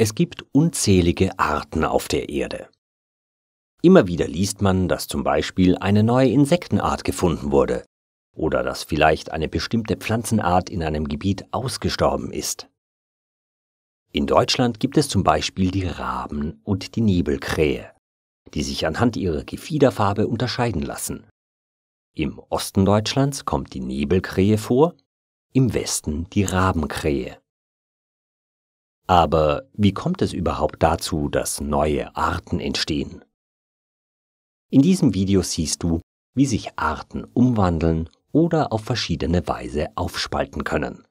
Es gibt unzählige Arten auf der Erde. Immer wieder liest man, dass zum Beispiel eine neue Insektenart gefunden wurde oder dass vielleicht eine bestimmte Pflanzenart in einem Gebiet ausgestorben ist. In Deutschland gibt es zum Beispiel die Raben und die Nebelkrähe, die sich anhand ihrer Gefiederfarbe unterscheiden lassen. Im Osten Deutschlands kommt die Nebelkrähe vor, im Westen die Rabenkrähe. Aber wie kommt es überhaupt dazu, dass neue Arten entstehen? In diesem Video siehst du, wie sich Arten umwandeln oder auf verschiedene Weise aufspalten können.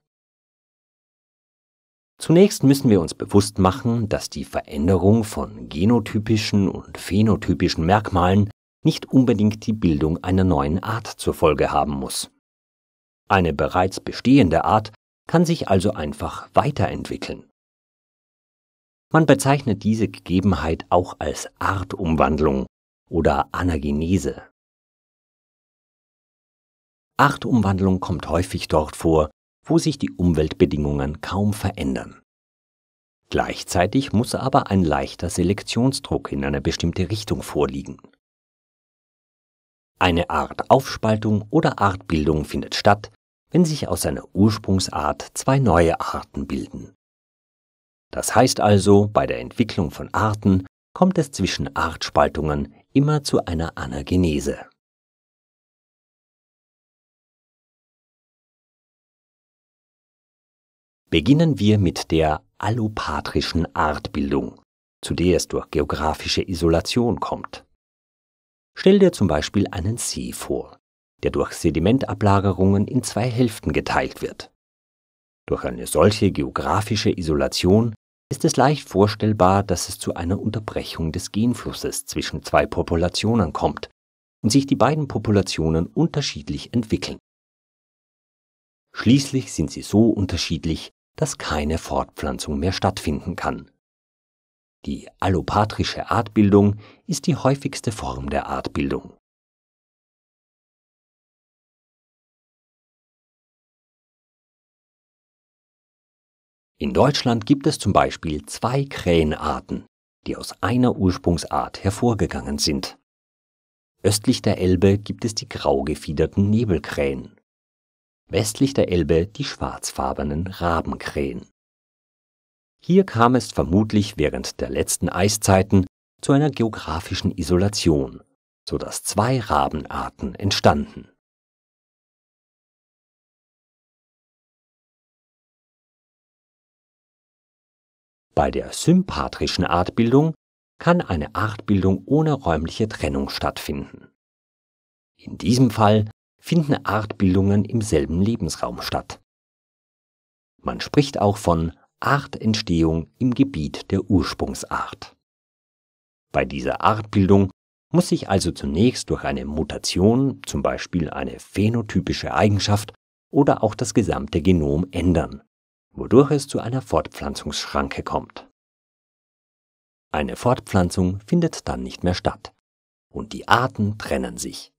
Zunächst müssen wir uns bewusst machen, dass die Veränderung von genotypischen und phänotypischen Merkmalen nicht unbedingt die Bildung einer neuen Art zur Folge haben muss. Eine bereits bestehende Art kann sich also einfach weiterentwickeln. Man bezeichnet diese Gegebenheit auch als Artumwandlung oder Anagenese. Artumwandlung kommt häufig dort vor, wo sich die Umweltbedingungen kaum verändern. Gleichzeitig muss aber ein leichter Selektionsdruck in eine bestimmte Richtung vorliegen. Eine Art Aufspaltung oder Artbildung findet statt, wenn sich aus einer Ursprungsart zwei neue Arten bilden das heißt also, bei der Entwicklung von Arten kommt es zwischen Artspaltungen immer zu einer Anagenese. Beginnen wir mit der allopatrischen Artbildung, zu der es durch geografische Isolation kommt. Stell dir zum Beispiel einen See vor, der durch Sedimentablagerungen in zwei Hälften geteilt wird. Durch eine solche geografische Isolation ist es leicht vorstellbar, dass es zu einer Unterbrechung des Genflusses zwischen zwei Populationen kommt und sich die beiden Populationen unterschiedlich entwickeln. Schließlich sind sie so unterschiedlich, dass keine Fortpflanzung mehr stattfinden kann. Die allopatrische Artbildung ist die häufigste Form der Artbildung. In Deutschland gibt es zum Beispiel zwei Krähenarten, die aus einer Ursprungsart hervorgegangen sind. Östlich der Elbe gibt es die graugefiederten Nebelkrähen, westlich der Elbe die schwarzfarbenen Rabenkrähen. Hier kam es vermutlich während der letzten Eiszeiten zu einer geografischen Isolation, sodass zwei Rabenarten entstanden Bei der sympatrischen Artbildung kann eine Artbildung ohne räumliche Trennung stattfinden. In diesem Fall finden Artbildungen im selben Lebensraum statt. Man spricht auch von Artentstehung im Gebiet der Ursprungsart. Bei dieser Artbildung muss sich also zunächst durch eine Mutation, zum Beispiel eine phänotypische Eigenschaft, oder auch das gesamte Genom ändern, wodurch es zu einer Fortpflanzungsschranke kommt. Eine Fortpflanzung findet dann nicht mehr statt und die Arten trennen sich.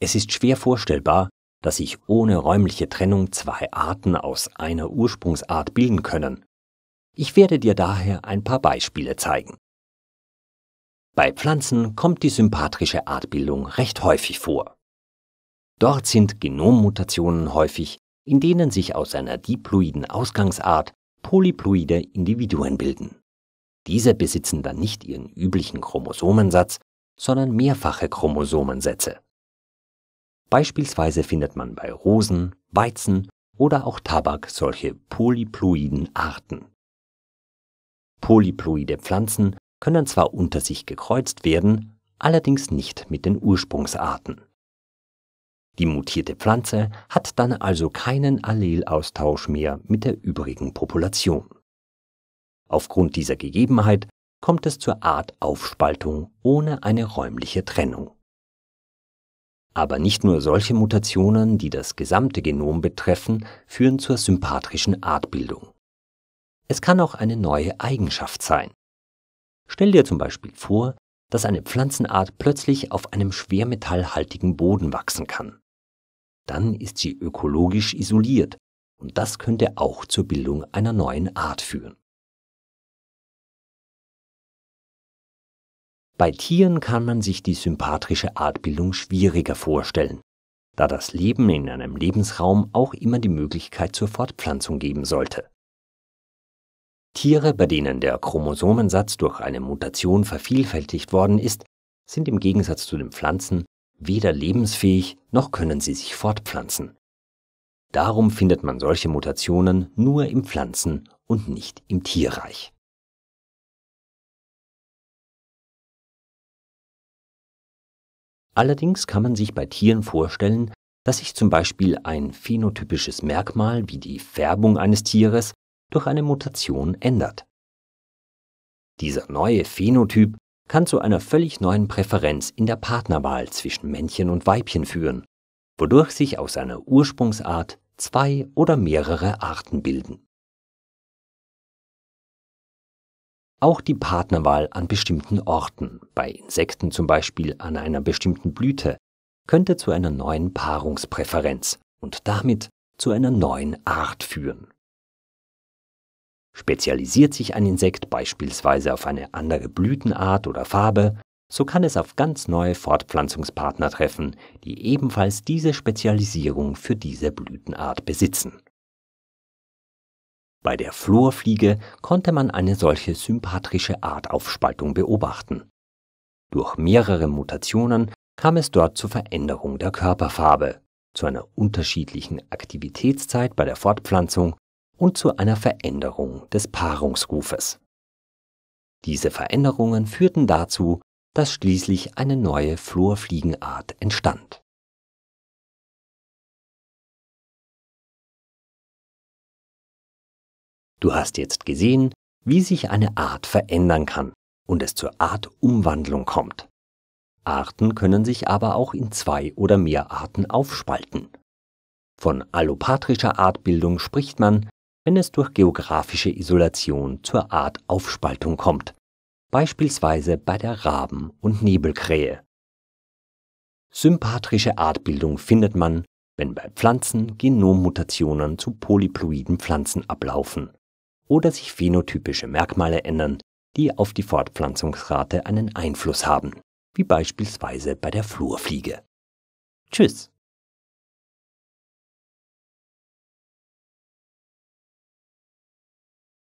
Es ist schwer vorstellbar, dass sich ohne räumliche Trennung zwei Arten aus einer Ursprungsart bilden können. Ich werde dir daher ein paar Beispiele zeigen. Bei Pflanzen kommt die sympatrische Artbildung recht häufig vor. Dort sind Genommutationen häufig, in denen sich aus einer diploiden Ausgangsart polyploide Individuen bilden. Diese besitzen dann nicht ihren üblichen Chromosomensatz, sondern mehrfache Chromosomensätze. Beispielsweise findet man bei Rosen, Weizen oder auch Tabak solche polyploiden Arten. Polyploide Pflanzen können zwar unter sich gekreuzt werden, allerdings nicht mit den Ursprungsarten. Die mutierte Pflanze hat dann also keinen Allelaustausch mehr mit der übrigen Population. Aufgrund dieser Gegebenheit kommt es zur Art Aufspaltung ohne eine räumliche Trennung. Aber nicht nur solche Mutationen, die das gesamte Genom betreffen, führen zur sympatrischen Artbildung. Es kann auch eine neue Eigenschaft sein. Stell dir zum Beispiel vor, dass eine Pflanzenart plötzlich auf einem schwermetallhaltigen Boden wachsen kann dann ist sie ökologisch isoliert und das könnte auch zur Bildung einer neuen Art führen. Bei Tieren kann man sich die sympatrische Artbildung schwieriger vorstellen, da das Leben in einem Lebensraum auch immer die Möglichkeit zur Fortpflanzung geben sollte. Tiere, bei denen der Chromosomensatz durch eine Mutation vervielfältigt worden ist, sind im Gegensatz zu den Pflanzen weder lebensfähig noch können sie sich fortpflanzen. Darum findet man solche Mutationen nur im Pflanzen- und nicht im Tierreich. Allerdings kann man sich bei Tieren vorstellen, dass sich zum Beispiel ein phänotypisches Merkmal wie die Färbung eines Tieres durch eine Mutation ändert. Dieser neue Phänotyp kann zu einer völlig neuen Präferenz in der Partnerwahl zwischen Männchen und Weibchen führen, wodurch sich aus einer Ursprungsart zwei oder mehrere Arten bilden. Auch die Partnerwahl an bestimmten Orten, bei Insekten zum Beispiel an einer bestimmten Blüte, könnte zu einer neuen Paarungspräferenz und damit zu einer neuen Art führen. Spezialisiert sich ein Insekt beispielsweise auf eine andere Blütenart oder Farbe, so kann es auf ganz neue Fortpflanzungspartner treffen, die ebenfalls diese Spezialisierung für diese Blütenart besitzen. Bei der Florfliege konnte man eine solche sympatrische Artaufspaltung beobachten. Durch mehrere Mutationen kam es dort zur Veränderung der Körperfarbe, zu einer unterschiedlichen Aktivitätszeit bei der Fortpflanzung und zu einer Veränderung des Paarungsrufes. Diese Veränderungen führten dazu, dass schließlich eine neue Flurfliegenart entstand. Du hast jetzt gesehen, wie sich eine Art verändern kann und es zur Artumwandlung kommt. Arten können sich aber auch in zwei oder mehr Arten aufspalten. Von allopatrischer Artbildung spricht man, wenn es durch geografische Isolation zur Artaufspaltung kommt, beispielsweise bei der Raben- und Nebelkrähe. Sympatrische Artbildung findet man, wenn bei Pflanzen Genommutationen zu polyploiden Pflanzen ablaufen oder sich phänotypische Merkmale ändern, die auf die Fortpflanzungsrate einen Einfluss haben, wie beispielsweise bei der Flurfliege. Tschüss!